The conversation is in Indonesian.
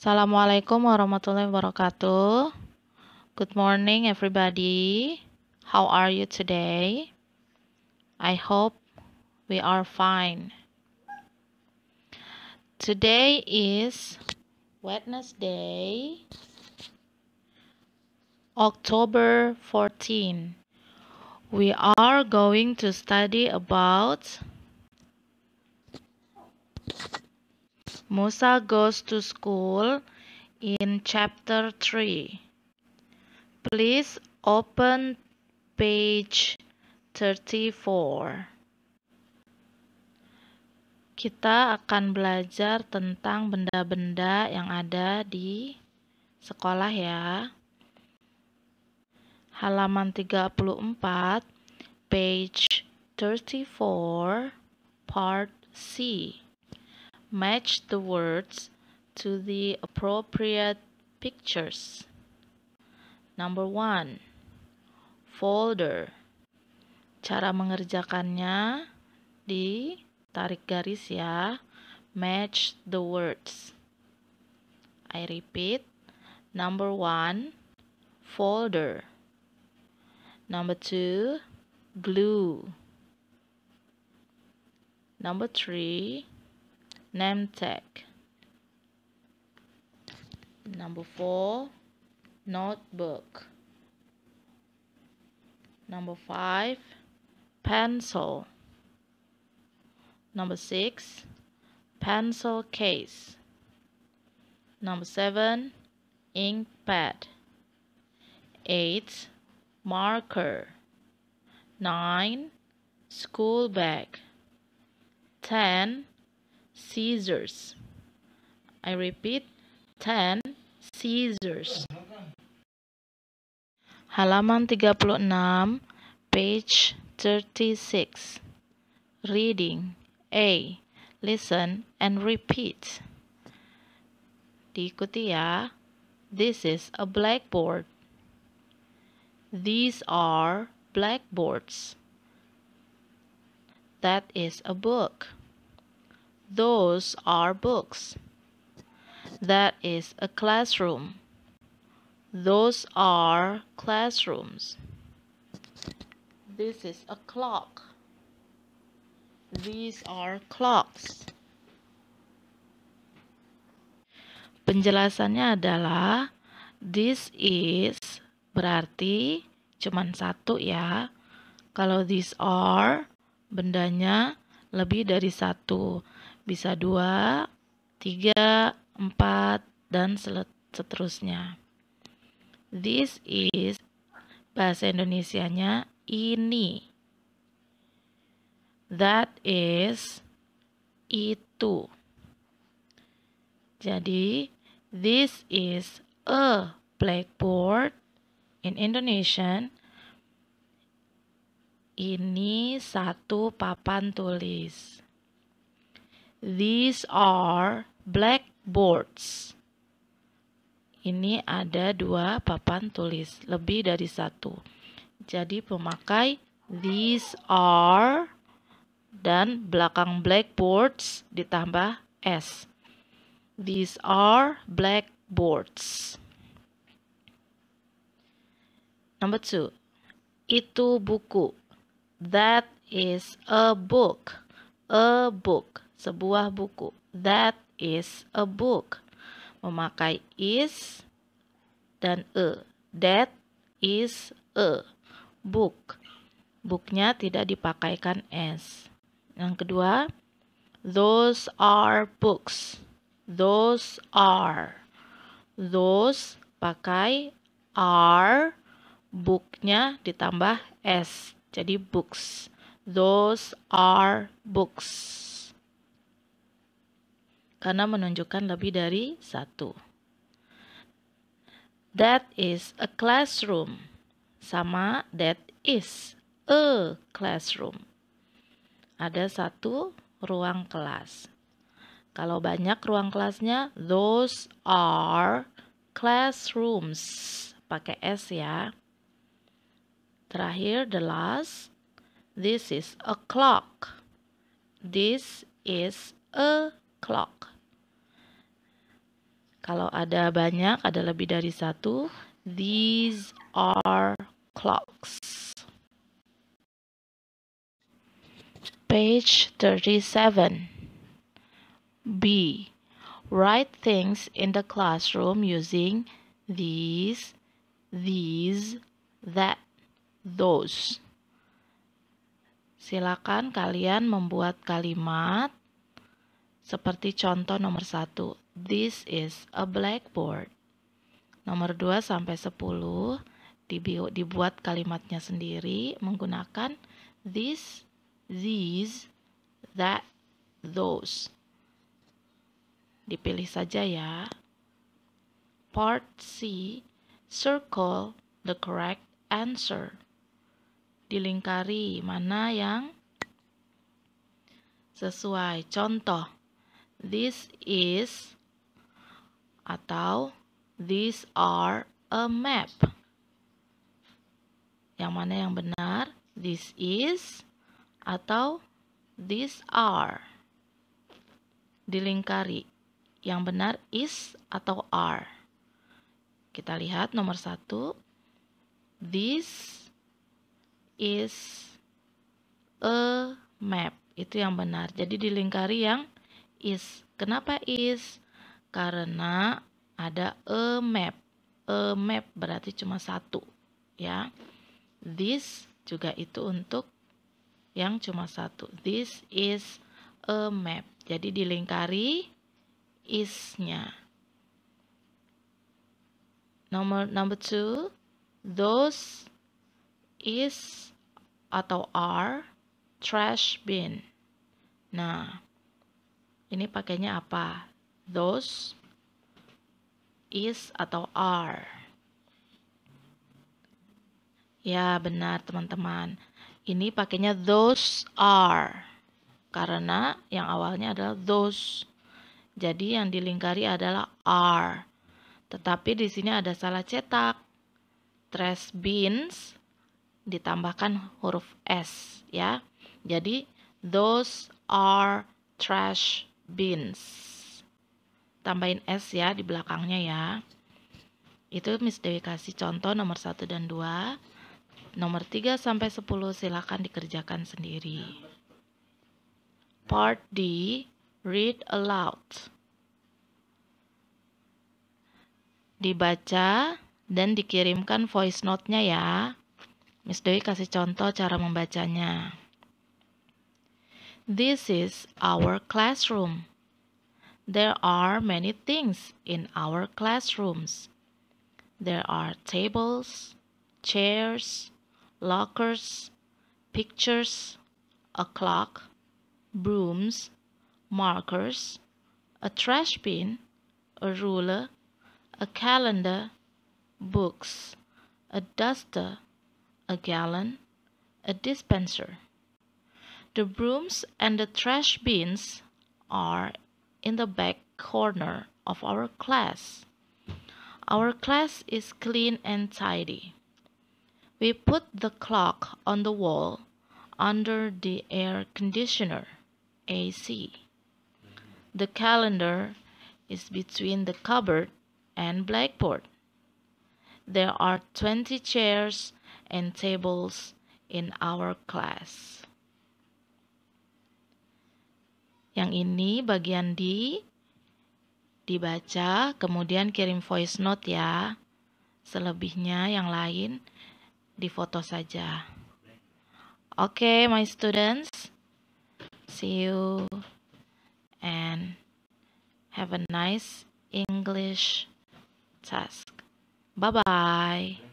Assalamualaikum warahmatullahi wabarakatuh. Good morning, everybody. How are you today? I hope we are fine. Today is Wednesday, October 14. We are going to study about Musa goes to school in chapter 3. Please open page 34. Kita akan belajar tentang benda-benda yang ada di sekolah ya. Halaman 34, page 34, part C. Match the words to the appropriate pictures. Number one, folder. Cara mengerjakannya di tarik garis ya. Match the words. I repeat. Number one, folder. Number two, glue. Number three, name tag number four notebook number five pencil number six pencil case number seven ink pad eight marker nine school bag ten scissors. I repeat, 10 scissors. Halaman 36, page 36. Reading A. Listen and repeat. Diikuti ya. This is a blackboard. These are blackboards. That is a book. Those are books. That is a classroom. Those are classrooms. This is a clock. These are clocks. Penjelasannya adalah this is berarti cuman satu ya. Kalau these are bendanya lebih dari satu bisa dua, tiga, empat, dan seterusnya. This is bahasa Indonesianya ini. That is itu. Jadi, this is a blackboard in Indonesian. Ini satu papan tulis. These are blackboards. Ini ada dua papan tulis, lebih dari satu. Jadi pemakai these are dan belakang blackboards ditambah s. These are blackboards. Number two, itu buku. That is a book. A book sebuah buku. That is a book. Memakai is dan a. E. That is a book. Booknya tidak dipakaikan s. Yang kedua, those are books. Those are. Those pakai are, booknya ditambah s. Jadi books. Those are books karena menunjukkan lebih dari satu. That is a classroom. Sama that is a classroom. Ada satu ruang kelas. Kalau banyak ruang kelasnya, those are classrooms. Pakai S ya. Terakhir, the last. This is a clock. This is a clock. Kalau ada banyak, ada lebih dari satu. These are clocks. Page 37. B. Write things in the classroom using these, these, that, those. Silakan kalian membuat kalimat seperti contoh nomor satu. This is a blackboard. Nomor 2 sampai 10 dibuat kalimatnya sendiri menggunakan this, these, that, those. Dipilih saja ya. Part C, circle the correct answer. Dilingkari mana yang sesuai. Contoh, this is atau these are a map. Yang mana yang benar? This is atau these are. Dilingkari. Yang benar is atau are. Kita lihat nomor satu. This is a map. Itu yang benar. Jadi dilingkari yang is. Kenapa is? karena ada a map. A map berarti cuma satu, ya. This juga itu untuk yang cuma satu. This is a map. Jadi dilingkari is-nya. Nomor number two, those is atau are trash bin. Nah, ini pakainya apa? those, is atau are. Ya, benar teman-teman. Ini pakainya those are. Karena yang awalnya adalah those. Jadi yang dilingkari adalah are. Tetapi di sini ada salah cetak. Trash bins ditambahkan huruf s ya. Jadi those are trash bins tambahin S ya di belakangnya ya. Itu Miss Dewi kasih contoh nomor 1 dan 2. Nomor 3 sampai 10 silahkan dikerjakan sendiri. Part D, read aloud. Dibaca dan dikirimkan voice note-nya ya. Miss Dewi kasih contoh cara membacanya. This is our classroom. There are many things in our classrooms. There are tables, chairs, lockers, pictures, a clock, brooms, markers, a trash bin, a ruler, a calendar, books, a duster, a gallon, a dispenser. The brooms and the trash bins are in the back corner of our class. Our class is clean and tidy. We put the clock on the wall under the air conditioner, AC. The calendar is between the cupboard and blackboard. There are 20 chairs and tables in our class. Yang ini bagian di dibaca, kemudian kirim voice note ya. Selebihnya yang lain difoto saja. Oke, okay, my students. See you and have a nice English task. Bye-bye.